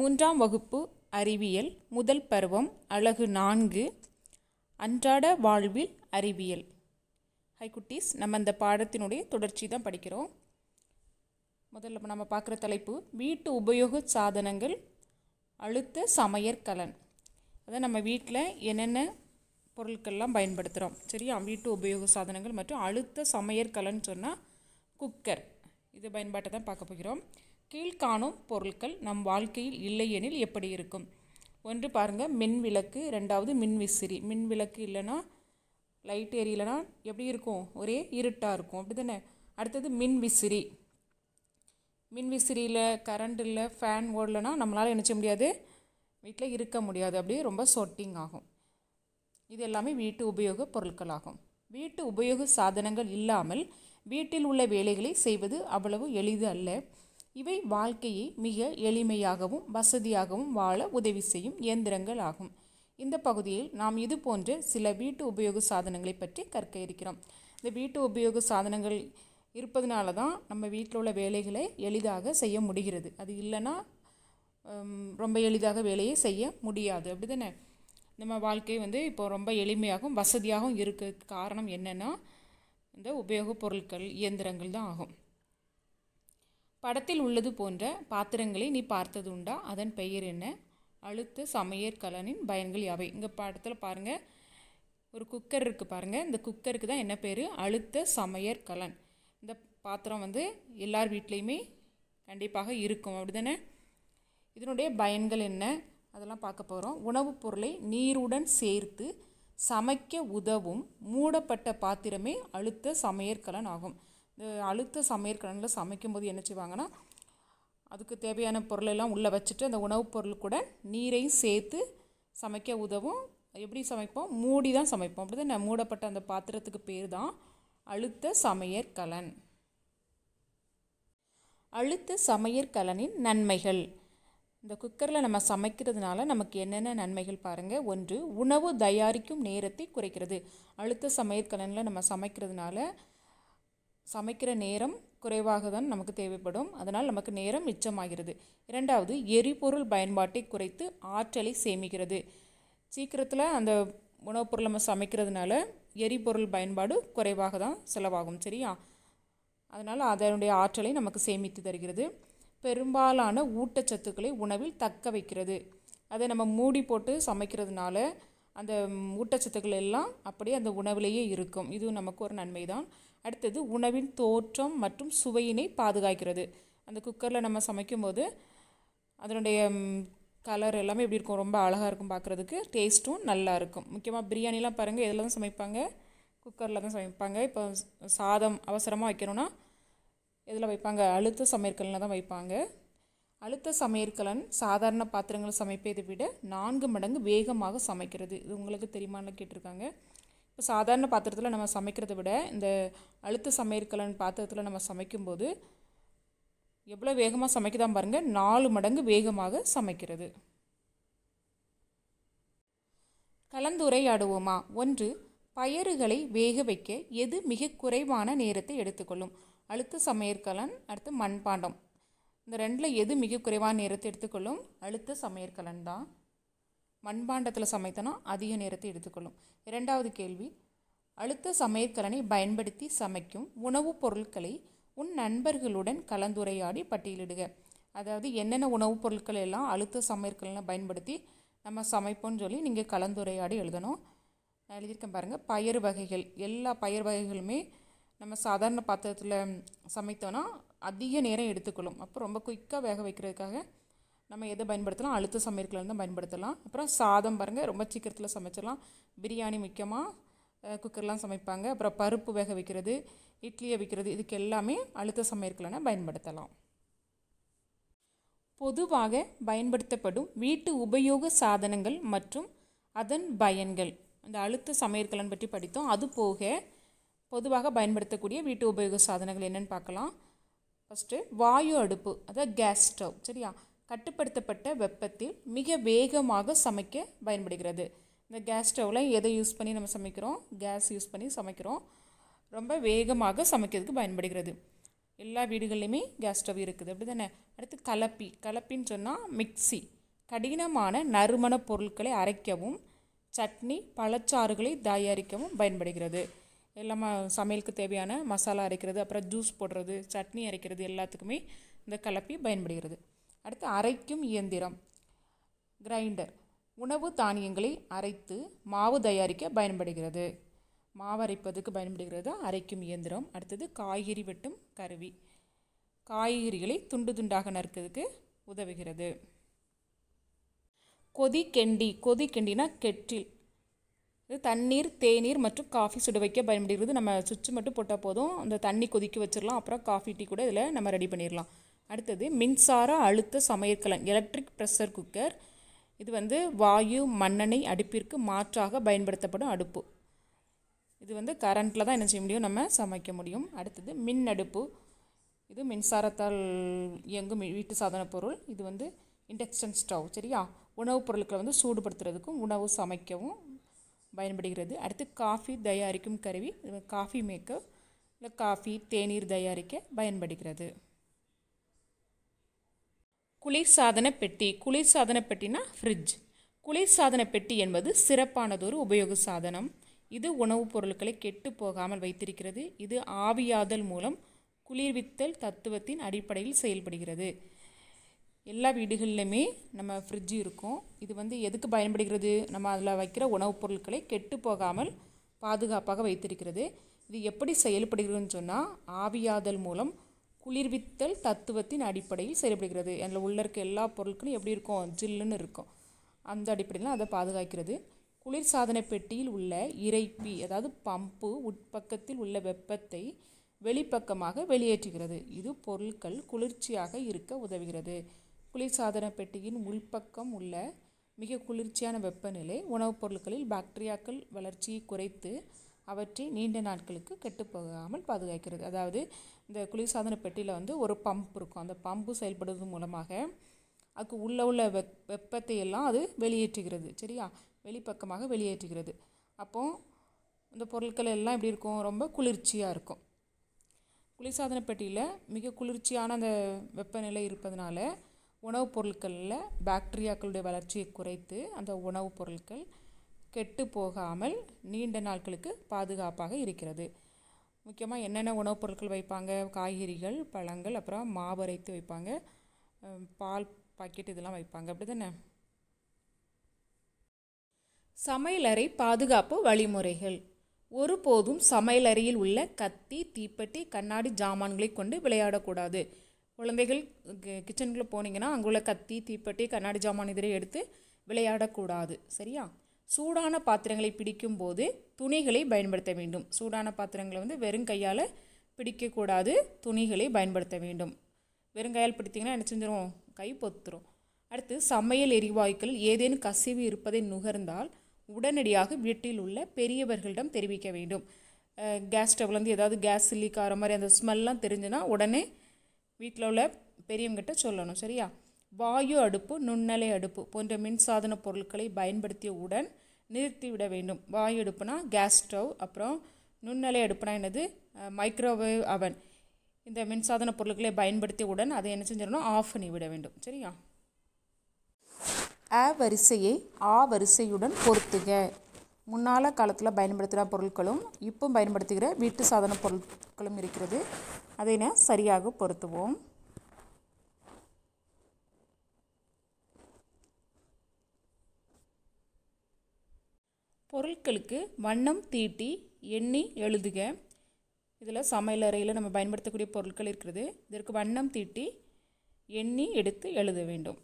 மூன்றாம் வகுப்பு அறிவியல் முதல் பருவம் அழகு நான்கு அன்றாட வாழ்வில் அறிவியல் ஹை குட்டீஸ் நம்ம அந்த பாடத்தினுடைய தொடர்ச்சி தான் படிக்கிறோம் முதல்ல நம்ம பார்க்குற தலைப்பு வீட்டு உபயோக சாதனங்கள் அழுத்த சமையற்கலன் அதை நம்ம வீட்டில் என்னென்ன பொருட்கள்லாம் பயன்படுத்துகிறோம் சரியா வீட்டு உபயோக சாதனங்கள் மற்றும் அழுத்த சமையற்கலன்னு சொன்னால் குக்கர் இது பயன்பாட்டை தான் பார்க்க போகிறோம் கீழ்காணும் பொருட்கள் நம் வாழ்க்கையில் இல்லையெனில் எப்படி இருக்கும் ஒன்று பாருங்கள் மின் விளக்கு ரெண்டாவது மின் விசிறி மின் விளக்கு இல்லைன்னா லைட் எரியலைன்னா எப்படி இருக்கும் ஒரே இருட்டாக இருக்கும் அப்படி தானே அடுத்தது மின் விசிறி மின் விசிறியில் கரண்ட் இல்லை ஃபேன் ஓடலைன்னா நம்மளால் நினச்ச முடியாது வீட்டில் இருக்க முடியாது அப்படியே ரொம்ப சொட்டிங் ஆகும் இது எல்லாமே வீட்டு உபயோக பொருட்களாகும் வீட்டு உபயோக சாதனங்கள் இல்லாமல் வீட்டில் உள்ள வேலைகளை செய்வது அவ்வளவு எளிது அல்ல இவை வாழ்க்கையை மிக எளிமையாகவும் வசதியாகவும் வாழ உதவி செய்யும் இயந்திரங்கள் ஆகும் இந்த பகுதியில் நாம் இது போன்ற சில வீட்டு உபயோக சாதனங்களை பற்றி கற்க இருக்கிறோம் இந்த வீட்டு உபயோக சாதனங்கள் இருப்பதனால தான் நம்ம வீட்டில் உள்ள வேலைகளை எளிதாக செய்ய முடிகிறது அது இல்லைன்னா ரொம்ப எளிதாக வேலையை செய்ய முடியாது அப்படி தானே நம்ம வாழ்க்கை வந்து இப்போ ரொம்ப எளிமையாகவும் வசதியாகவும் இருக்கிறதுக்கு காரணம் என்னென்னா இந்த உபயோகப் பொருட்கள் இயந்திரங்கள் தான் ஆகும் படத்தில் உள்ளது போன்ற பாத்திரங்களை நீ பார்த்தது உண்டா அதன் பெயர் என்ன அழுத்த சமையற்கலனின் பயன்கள் யாவை இங்கே படத்தில் பாருங்கள் ஒரு குக்கர் இருக்குது பாருங்கள் இந்த குக்கருக்கு தான் என்ன பேர் அழுத்த சமையற்கலன் இந்த பாத்திரம் வந்து எல்லார் வீட்லேயுமே கண்டிப்பாக இருக்கும் அப்படி தானே இதனுடைய பயன்கள் என்ன அதெல்லாம் பார்க்க போகிறோம் உணவுப் பொருளை நீருடன் சேர்த்து சமைக்க உதவும் மூடப்பட்ட பாத்திரமே அழுத்த சமையற்கலன் ஆகும் அழுத்த சமையற்கலனில் சமைக்கும்போது என்ன செய்வாங்கன்னா அதுக்கு தேவையான பொருளெல்லாம் உள்ளே வச்சுட்டு அந்த உணவுப் பொருள் கூட நீரையும் சேர்த்து சமைக்க உதவும் எப்படி சமைப்போம் மூடி தான் சமைப்போம் அப்படி தான் மூடப்பட்ட அந்த பாத்திரத்துக்கு பேர் தான் அழுத்த சமையற்கலன் அழுத்த சமையற்கலனின் நன்மைகள் இந்த குக்கரில் நம்ம சமைக்கிறதுனால நமக்கு என்னென்ன நன்மைகள் பாருங்கள் ஒன்று உணவு தயாரிக்கும் நேரத்தை குறைக்கிறது அழுத்த சமையற்கலனில் நம்ம சமைக்கிறதுனால சமைக்கிற நேரம் குறைவாக தான் நமக்கு தேவைப்படும் அதனால் நமக்கு நேரம் மிச்சமாகிறது இரண்டாவது எரிபொருள் பயன்பாட்டை குறைத்து ஆற்றலை சேமிக்கிறது சீக்கிரத்தில் அந்த உணவுப் பொருள் நம்ம சமைக்கிறதுனால எரிபொருள் பயன்பாடு குறைவாக தான் செலவாகும் சரியா அதனால் அதனுடைய ஆற்றலை நமக்கு சேமித்து தருகிறது பெரும்பாலான ஊட்டச்சத்துக்களை உணவில் தக்க வைக்கிறது அதை நம்ம மூடி போட்டு சமைக்கிறதுனால அந்த ஊட்டச்சத்துக்கள் எல்லாம் அப்படியே அந்த உணவுலேயே இருக்கும் இது நமக்கு ஒரு நன்மை தான் அடுத்தது உணவின் தோற்றம் மற்றும் சுவையினை பாதுகாக்கிறது அந்த குக்கரில் நம்ம சமைக்கும் போது அதனுடைய கலர் எல்லாமே எப்படி இருக்கும் ரொம்ப அழகாக இருக்கும் பார்க்குறதுக்கு டேஸ்ட்டும் நல்லா இருக்கும் முக்கியமாக பிரியாணிலாம் பாருங்கள் எதில் தான் சமைப்பாங்க குக்கரில் தான் சமைப்பாங்க இப்போ சாதம் அவசரமாக வைக்கணும்னா எதில் வைப்பாங்க அழுத்த சமையற்கல்ல தான் வைப்பாங்க அழுத்த சமையற்கலன் சாதாரண பாத்திரங்கள் சமைப்பதை விட நான்கு மடங்கு வேகமாக சமைக்கிறது இது உங்களுக்கு தெரியுமான்னு கேட்டிருக்காங்க இப்போ சாதாரண பாத்திரத்தில் நம்ம சமைக்கிறத விட இந்த அழுத்த சமையற்கலன் பாத்திரத்தில் நம்ம சமைக்கும்போது எவ்வளோ வேகமாக சமைக்குதான் பாருங்கள் நாலு மடங்கு வேகமாக சமைக்கிறது கலந்துரையாடுவோமா ஒன்று பயறுகளை வேக வைக்க எது மிக குறைவான நேரத்தை எடுத்துக்கொள்ளும் அழுத்த சமையற்கலன் அடுத்து மண்பாண்டம் இந்த ரெண்டில் எது மிக குறைவான நேரத்தை எடுத்துக்கொள்ளும் அழுத்த சமையற்கலன் தான் மண்பாண்டத்தில் சமைத்தனா அதிக நேரத்தை எடுத்துக்கொள்ளும் இரண்டாவது கேள்வி அழுத்த சமையற்கலனை பயன்படுத்தி சமைக்கும் உணவுப் பொருட்களை உன் நண்பர்களுடன் கலந்துரையாடி பட்டியலிடுக அதாவது என்னென்ன உணவுப் பொருட்கள் எல்லாம் அழுத்த சமையற்கலனை பயன்படுத்தி நம்ம சமைப்போம்னு சொல்லி நீங்கள் கலந்துரையாடி எழுதணும் நான் எழுதியிருக்கேன் பாருங்கள் பயிர் வகைகள் எல்லா பயிர் வகைகளுமே நம்ம சாதாரண பாத்திரத்தில் சமைத்தோன்னா அதிக நேரம் எடுத்துக்கொள்ளும் அப்போ ரொம்ப குயிக்காக வேக வைக்கிறதுக்காக நம்ம எதை பயன்படுத்தலாம் அழுத்த சமையல்கள் தான் பயன்படுத்தலாம் அப்புறம் சாதம் பாருங்கள் ரொம்ப சீக்கிரத்தில் சமைச்சிடலாம் பிரியாணி முக்கியமாக குக்கர்லாம் சமைப்பாங்க அப்புறம் பருப்பு வேக வைக்கிறது இட்லியை வைக்கிறது இதுக்கு எல்லாமே அழுத்த சமையல்களை பயன்படுத்தலாம் பொதுவாக பயன்படுத்தப்படும் வீட்டு உபயோக சாதனங்கள் மற்றும் அதன் பயன்கள் இந்த அழுத்த சமையற்கலன் பற்றி படித்தோம் அது போக பொதுவாக பயன்படுத்தக்கூடிய வீட்டு உபயோக சாதனங்கள் என்னென்னு பார்க்கலாம் ஃபஸ்ட்டு வாயு அடுப்பு அதாவது கேஸ் ஸ்டவ் சரியா கட்டுப்படுத்தப்பட்ட வெப்பத்தில் மிக வேகமாக சமைக்க பயன்படுகிறது இந்த கேஸ் ஸ்டவ்வில் எதை யூஸ் பண்ணி நம்ம சமைக்கிறோம் கேஸ் யூஸ் பண்ணி சமைக்கிறோம் ரொம்ப வேகமாக சமைக்கிறதுக்கு பயன்படுகிறது எல்லா வீடுகள்லையுமே கேஸ் ஸ்டவ் இருக்குது அப்படி தானே அடுத்து கலப்பி கலப்பின்னு சொன்னால் மிக்சி கடினமான நறுமண பொருட்களை அரைக்கவும் சட்னி பழச்சாறுகளை தயாரிக்கவும் பயன்படுகிறது எல்லாம் சமையலுக்கு தேவையான மசாலா அரைக்கிறது அப்புறம் ஜூஸ் போடுறது சட்னி அரைக்கிறது எல்லாத்துக்குமே இந்த கலப்பி பயன்படுகிறது அடுத்து அரைக்கும் இயந்திரம் கிரைண்டர் உணவு தானியங்களை அரைத்து மாவு தயாரிக்க பயன்படுகிறது மாவு அரைப்பதுக்கு பயன்படுகிறது அரைக்கும் இயந்திரம் அடுத்தது காய்கறி வெட்டும் கருவி காய்கறிகளை துண்டு துண்டாக நறுக்கிறதுக்கு உதவுகிறது கொதிக்கெண்டி கெண்டினா கெட்டில் இது தண்ணீர் தேநீர் மற்றும் காஃபி சுட வைக்க பயன்படுகிறது நம்ம சுவிட்ச் மட்டும் போட்டால் போதும் அந்த தண்ணி கொதிக்க வச்சிடலாம் அப்புறம் காஃபி டீ கூட இதில் நம்ம ரெடி பண்ணிடலாம் அடுத்தது மின்சார அழுத்த சமையற்கலன் எலக்ட்ரிக் ப்ரெஷர் குக்கர் இது வந்து வாயு மண்ணெண்ணெய் அடுப்பிற்கு மாற்றாக பயன்படுத்தப்படும் அடுப்பு இது வந்து கரண்ட்டில் தான் என்ன செய்ய முடியும் நம்ம சமைக்க முடியும் அடுத்தது மின் அடுப்பு இது மின்சாரத்தால் இயங்கும் வீட்டு சாதன பொருள் இது வந்து இண்டக்ஷன் ஸ்டவ் சரியா உணவுப் பொருட்களை வந்து சூடுபடுத்துறதுக்கும் உணவு சமைக்கவும் பயன்படுகிறது அடுத்து காஃபி தயாரிக்கும் கருவி காஃபி மேக்கர் இல்லை காஃபி தேநீர் தயாரிக்க பயன்படுகிறது குளிர்சாதன பெட்டி குளிர்சாதன பெட்டினா ஃப்ரிட்ஜ் குளிர்சாதன பெட்டி என்பது சிறப்பானதொரு உபயோக சாதனம் இது உணவுப் பொருட்களை கெட்டு போகாமல் வைத்திருக்கிறது இது ஆவியாதல் மூலம் குளிர்வித்தல் தத்துவத்தின் அடிப்படையில் செயல்படுகிறது எல்லா வீடுகள்லையுமே நம்ம ஃப்ரிட்ஜ் இருக்கும் இது வந்து எதுக்கு பயன்படுகிறது நம்ம அதில் வைக்கிற உணவுப் பொருட்களை கெட்டு போகாமல் பாதுகாப்பாக வைத்திருக்கிறது இது எப்படி செயல்படுகிறதுன்னு சொன்னால் ஆவியாதல் மூலம் குளிர்வித்தல் தத்துவத்தின் அடிப்படையில் செயல்படுகிறது அதில் உள்ள இருக்க எல்லா பொருட்களும் எப்படி இருக்கும் ஜில்லுன்னு இருக்கும் அந்த அடிப்படையில் அதை பாதுகாக்கிறது குளிர் சாதன பெட்டியில் உள்ள இறைப்பி அதாவது பம்பு உட்பக்கத்தில் உள்ள வெப்பத்தை வெளிப்பக்கமாக வெளியேற்றுகிறது இது பொருட்கள் குளிர்ச்சியாக இருக்க உதவுகிறது குளிர்சாதன பெட்டியின் உள்பக்கம் உள்ள மிக குளிர்ச்சியான வெப்பநிலை உணவுப் பொருட்களில் பாக்டீரியாக்கள் வளர்ச்சியை குறைத்து அவற்றை நீண்ட நாட்களுக்கு கெட்டுப்போகாமல் பாதுகாக்கிறது அதாவது இந்த குளிர்சாதன பெட்டியில் வந்து ஒரு பம்ப் இருக்கும் அந்த பம்பு செயல்படுவது மூலமாக அதுக்கு உள்ளே உள்ள வெப் வெப்பத்தை எல்லாம் அது வெளியேற்றுகிறது சரியா வெளிப்பக்கமாக வெளியேற்றுகிறது அப்போது இந்த பொருட்கள் எல்லாம் எப்படி இருக்கும் ரொம்ப குளிர்ச்சியாக இருக்கும் குளிர்சாதன பெட்டியில் மிக குளிர்ச்சியான அந்த வெப்பநிலை இருப்பதனால உணவுப் பொருட்களில் பாக்டீரியாக்களுடைய வளர்ச்சியை குறைத்து அந்த உணவுப் பொருட்கள் கெட்டு போகாமல் நீண்ட நாட்களுக்கு பாதுகாப்பாக இருக்கிறது முக்கியமாக என்னென்ன உணவுப் பொருட்கள் வைப்பாங்க காய்கறிகள் பழங்கள் அப்புறம் மாவரைத்து வைப்பாங்க பால் பாக்கெட் இதெல்லாம் வைப்பாங்க அப்படி தானே சமையலறை பாதுகாப்பு வழிமுறைகள் ஒருபோதும் சமையலறையில் உள்ள கத்தி தீப்பெட்டி கண்ணாடி ஜாமான்களை கொண்டு விளையாடக்கூடாது குழந்தைகள் கிச்சனுக்குள்ளே போனீங்கன்னா அங்குள்ள கத்தி தீப்பெட்டி கண்ணாடி ஜாமான் இதிலே எடுத்து விளையாடக்கூடாது சரியா சூடான பாத்திரங்களை பிடிக்கும் போது துணிகளை பயன்படுத்த வேண்டும் சூடான பாத்திரங்களை வந்து வெறும் கையால் பிடிக்கக்கூடாது துணிகளை பயன்படுத்த வேண்டும் வெறும் கையால் பிடித்திங்கன்னா என்ன செஞ்சிடும் கை பொத்துரும் அடுத்து சமையல் எரிவாயுக்கள் ஏதேனும் கசிவு இருப்பதை நுகர்ந்தால் உடனடியாக வீட்டில் உள்ள பெரியவர்களிடம் தெரிவிக்க வேண்டும் கேஸ் ஸ்டவ்லேருந்து ஏதாவது கேஸ் லீக் ஆகிற மாதிரி அந்த ஸ்மெல்லாம் தெரிஞ்சுன்னா உடனே வீட்டில் உள்ள பெரியவங்கிட்ட சொல்லணும் சரியா வாயு அடுப்பு நுண்ணலை அடுப்பு போன்ற மின்சாதன பொருட்களை பயன்படுத்திய உடன் நிறுத்தி விட வேண்டும் வாயு அடுப்புனா கேஸ் ஸ்டவ் அப்புறம் நுண்ணலை அடுப்புனா என்னது மைக்ரோவேவ் அவன் இந்த மின்சாதன பொருட்களை பயன்படுத்திய உடன் அதை என்ன செஞ்சிடணும் ஆஃப் பண்ணி விட வேண்டும் சரியா அ வரிசையை ஆ வரிசையுடன் பொருத்துக முன்னால் காலத்தில் பயன்படுத்துகிற பொருட்களும் இப்போ பயன்படுத்துகிற வீட்டு சாதன பொருட்களும் இருக்கிறது அதை நான் சரியாக பொருத்துவோம் பொருட்களுக்கு வண்ணம் தீட்டி எண்ணி எழுதுக இதில் சமையல் அறையில் நம்ம பயன்படுத்தக்கூடிய பொருட்கள் இருக்கிறது இதற்கு வண்ணம் தீட்டி எண்ணி எடுத்து எழுத வேண்டும்